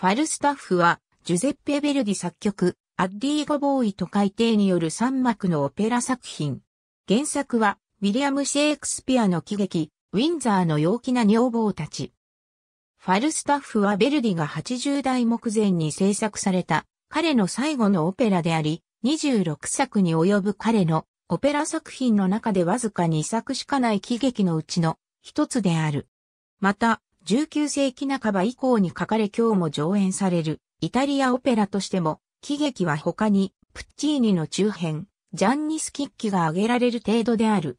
ファルスタッフは、ジュゼッペ・ベルディ作曲、アッディーゴ・ボーイと海底による三幕のオペラ作品。原作は、ウィリアム・シェイクスピアの喜劇、ウィンザーの陽気な女房たち。ファルスタッフはベルディが80代目前に制作された彼の最後のオペラであり、26作に及ぶ彼のオペラ作品の中でわずか2作しかない喜劇のうちの一つである。また、19世紀半ば以降に書かれ今日も上演されるイタリアオペラとしても、喜劇は他にプッチーニの中編、ジャンニスキッキが挙げられる程度である。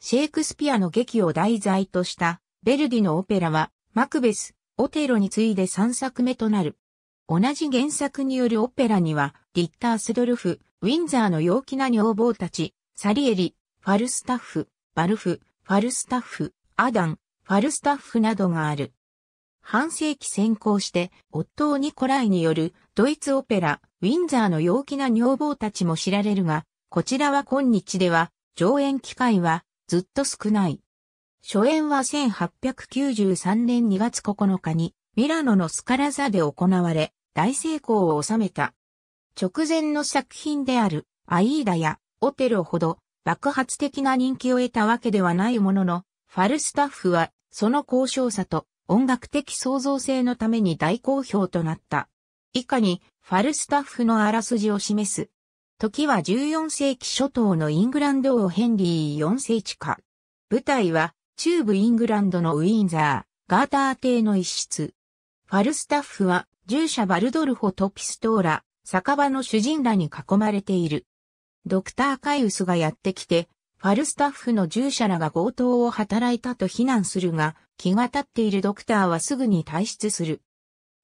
シェイクスピアの劇を題材としたベルディのオペラは、マクベス、オテロに次いで3作目となる。同じ原作によるオペラには、リッタースドルフ、ウィンザーの陽気な女房たち、サリエリ、ファルスタッフ、バルフ、ファルスタッフ、アダン、ファルスタッフなどがある。半世紀先行して、夫に古来ニコライによるドイツオペラ、ウィンザーの陽気な女房たちも知られるが、こちらは今日では、上演機会はずっと少ない。初演は1893年2月9日に、ミラノのスカラ座で行われ、大成功を収めた。直前の作品である、アイーダやオペロほど爆発的な人気を得たわけではないものの、ファルスタッフは、その高尚さと音楽的創造性のために大好評となった。以下に、ファルスタッフのあらすじを示す。時は14世紀初頭のイングランド王ヘンリー4世紀下。舞台は、中部イングランドのウィンザー、ガーター邸の一室。ファルスタッフは、従者バルドルフォとピストーラ、酒場の主人らに囲まれている。ドクターカイウスがやってきて、ファルスタッフの従者らが強盗を働いたと非難するが、気が立っているドクターはすぐに退出する。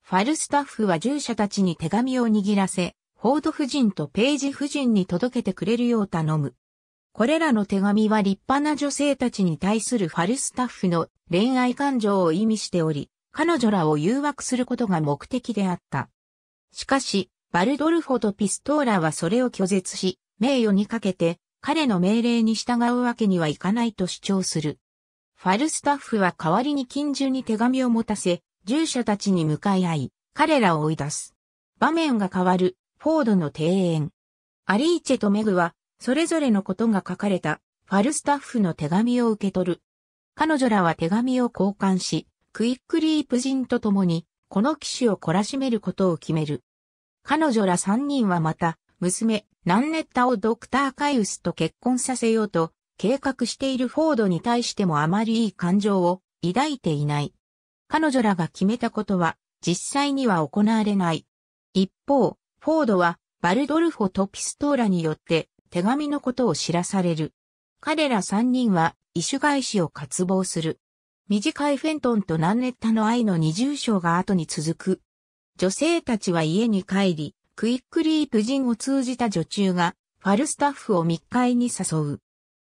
ファルスタッフは従者たちに手紙を握らせ、フォード夫人とページ夫人に届けてくれるよう頼む。これらの手紙は立派な女性たちに対するファルスタッフの恋愛感情を意味しており、彼女らを誘惑することが目的であった。しかし、バルドルフォとピストーラはそれを拒絶し、名誉にかけて彼の命令に従うわけにはいかないと主張する。ファルスタッフは代わりに近所に手紙を持たせ、従者たちに向かい合い、彼らを追い出す。場面が変わる、フォードの庭園。アリーチェとメグは、それぞれのことが書かれた、ファルスタッフの手紙を受け取る。彼女らは手紙を交換し、クイックリープ人と共に、この騎士を懲らしめることを決める。彼女ら三人はまた、娘、ナンネッタをドクターカイウスと結婚させようと、計画しているフォードに対してもあまりいい感情を抱いていない。彼女らが決めたことは、実際には行われない。一方、フォードは、バルドルフォとピストーラによって、手紙のことを知らされる。彼ら三人は、異種返しを渇望する。短いフェントンとナンネッタの愛の二重章が後に続く。女性たちは家に帰り、クイックリープ人を通じた女中が、ファルスタッフを密会に誘う。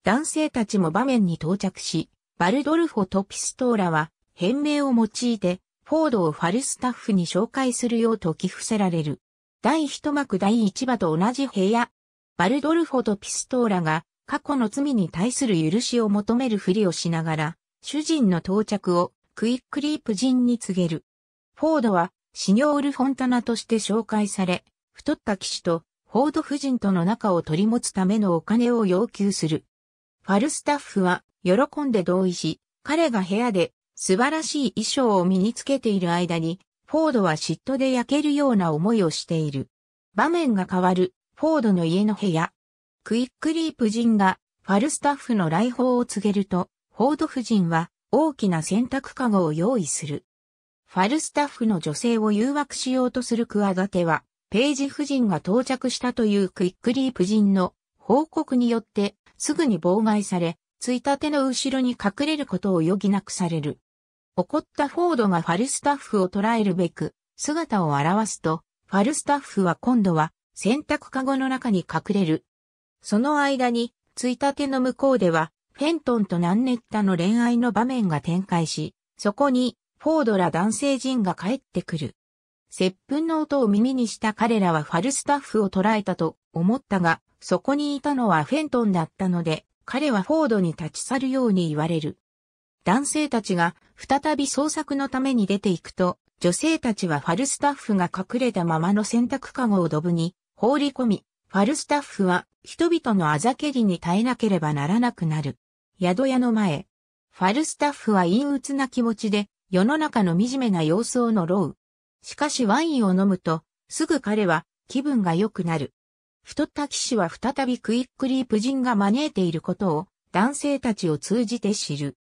男性たちも場面に到着し、バルドルフォとピストーラは、変名を用いて、フォードをファルスタッフに紹介するようと寄付せられる。第一幕第一話と同じ部屋。バルドルフォとピストーラが、過去の罪に対する許しを求めるふりをしながら、主人の到着をクイックリープ人に告げる。フォードはシニョール・フォンタナとして紹介され、太った騎士とフォード夫人との仲を取り持つためのお金を要求する。ファルスタッフは喜んで同意し、彼が部屋で素晴らしい衣装を身につけている間に、フォードは嫉妬で焼けるような思いをしている。場面が変わる、フォードの家の部屋。クイックリープ人が、ファルスタッフの来訪を告げると、フォード夫人は、大きな洗濯カゴを用意する。ファルスタッフの女性を誘惑しようとするガテは、ページ夫人が到着したというクイックリープ人の報告によってすぐに妨害され、ついたての後ろに隠れることを余儀なくされる。怒ったフォードがファルスタッフを捉えるべく姿を現すと、ファルスタッフは今度は洗濯かごの中に隠れる。その間に、ついたての向こうでは、フェントンとナンネッタの恋愛の場面が展開し、そこに、フォードら男性陣が帰ってくる。接吻の音を耳にした彼らはファルスタッフを捉えたと思ったが、そこにいたのはフェントンだったので、彼はフォードに立ち去るように言われる。男性たちが再び捜索のために出ていくと、女性たちはファルスタッフが隠れたままの洗濯カゴをドブに放り込み、ファルスタッフは人々のあざけりに耐えなければならなくなる。宿屋の前。ファルスタッフは陰鬱な気持ちで世の中の惨めな様子を呪う。しかしワインを飲むと、すぐ彼は気分が良くなる。太った騎士は再びクイックリープ人が招いていることを男性たちを通じて知る。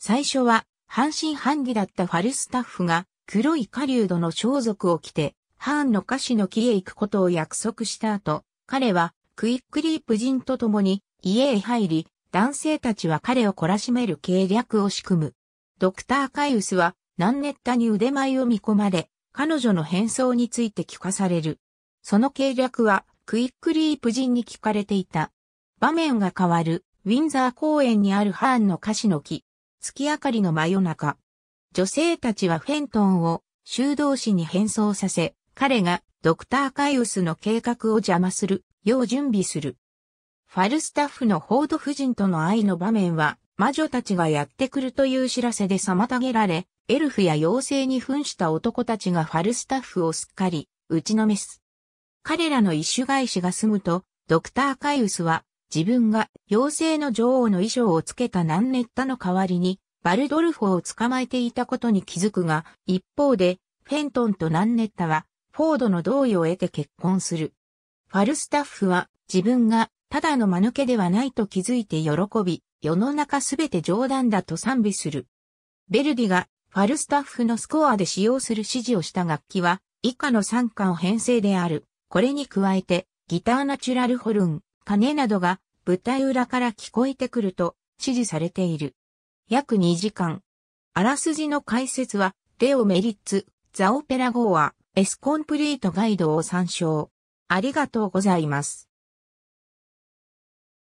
最初は半信半疑だったファルスタッフが黒い狩人の装束を着てハーンの歌詞の木へ行くことを約束した後、彼はクイックリープ人と共に家へ入り、男性たちは彼を懲らしめる計略を仕組む。ドクターカイウスは、ナンネッタに腕前を見込まれ、彼女の変装について聞かされる。その計略はクイックリープ人に聞かれていた。場面が変わるウィンザー公園にあるハーンの菓子の木。月明かりの真夜中。女性たちはフェントンを修道士に変装させ、彼がドクターカイウスの計画を邪魔するよう準備する。ファルスタッフの報道。ード夫人との愛の場面は魔女たちがやってくるという知らせで妨げられ、エルフや妖精に扮した男たちがファルスタッフをすっかり、打ちのめす。彼らの一種返しが済むと、ドクターカイウスは、自分が妖精の女王の衣装をつけたナンネッタの代わりに、バルドルフを捕まえていたことに気づくが、一方で、フェントンとナンネッタは、フォードの同意を得て結婚する。ファルスタッフは、自分が、ただの間抜けではないと気づいて喜び、世の中すべて冗談だと賛美する。ベルディがファルスタッフのスコアで使用する指示をした楽器は、以下の参加を編成である。これに加えて、ギターナチュラルホルン、鐘などが舞台裏から聞こえてくると指示されている。約2時間。あらすじの解説は、レオ・メリッツ、ザ・オペラ・ゴーア、エス・コンプリート・ガイドを参照。ありがとうございます。